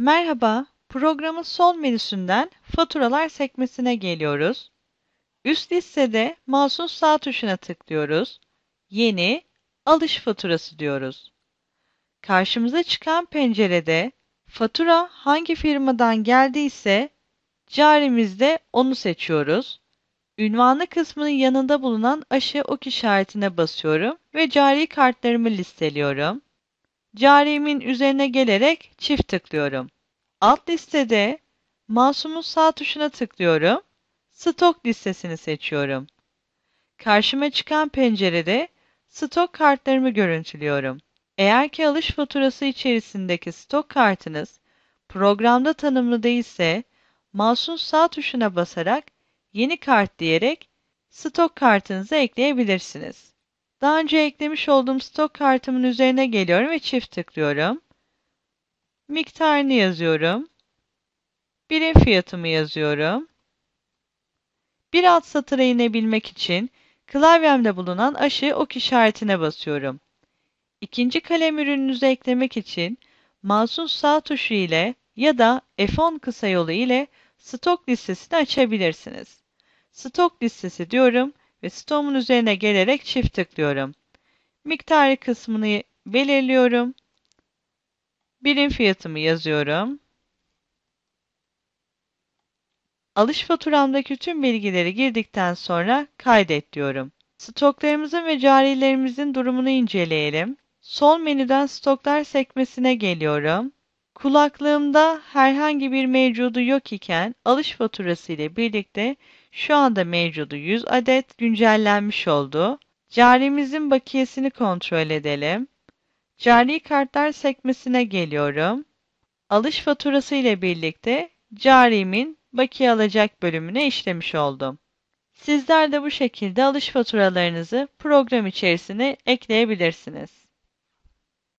Merhaba, programın son menüsünden faturalar sekmesine geliyoruz. Üst listede mouse'un sağ tuşuna tıklıyoruz. Yeni, alış faturası diyoruz. Karşımıza çıkan pencerede fatura hangi firmadan geldiyse carimizde onu seçiyoruz. Ünvanlı kısmının yanında bulunan Aşağı ok işaretine basıyorum ve cari kartlarımı listeliyorum carimin üzerine gelerek çift tıklıyorum. Alt listede masumun sağ tuşuna tıklıyorum. Stok listesini seçiyorum. Karşıma çıkan pencerede stok kartlarımı görüntülüyorum. Eğer ki alış faturası içerisindeki stok kartınız programda tanımlı değilse mouse'un sağ tuşuna basarak yeni kart diyerek stok kartınızı ekleyebilirsiniz. Daha önce eklemiş olduğum stok kartımın üzerine geliyorum ve çift tıklıyorum. Miktarını yazıyorum. Birim fiyatımı yazıyorum. Bir alt satıra inebilmek için klavyemde bulunan aşı ok işaretine basıyorum. İkinci kalem ürününüzü eklemek için mouse'un sağ tuşu ile ya da F10 kısa yolu ile stok listesini açabilirsiniz. Stok listesi diyorum ve stoğumun üzerine gelerek çift tıklıyorum. Miktarı kısmını belirliyorum. Birim fiyatımı yazıyorum. Alış faturamdaki tüm bilgileri girdikten sonra kaydet diyorum. Stoklarımızın ve carilerimizin durumunu inceleyelim. Sol menüden stoklar sekmesine geliyorum. Kulaklığımda herhangi bir mevcudu yok iken alış faturası ile birlikte şu anda mevcudu 100 adet güncellenmiş oldu. Carimizin bakiyesini kontrol edelim. Cari kartlar sekmesine geliyorum. Alış faturası ile birlikte carimin bakiye alacak bölümüne işlemiş oldum. Sizler de bu şekilde alış faturalarınızı program içerisine ekleyebilirsiniz.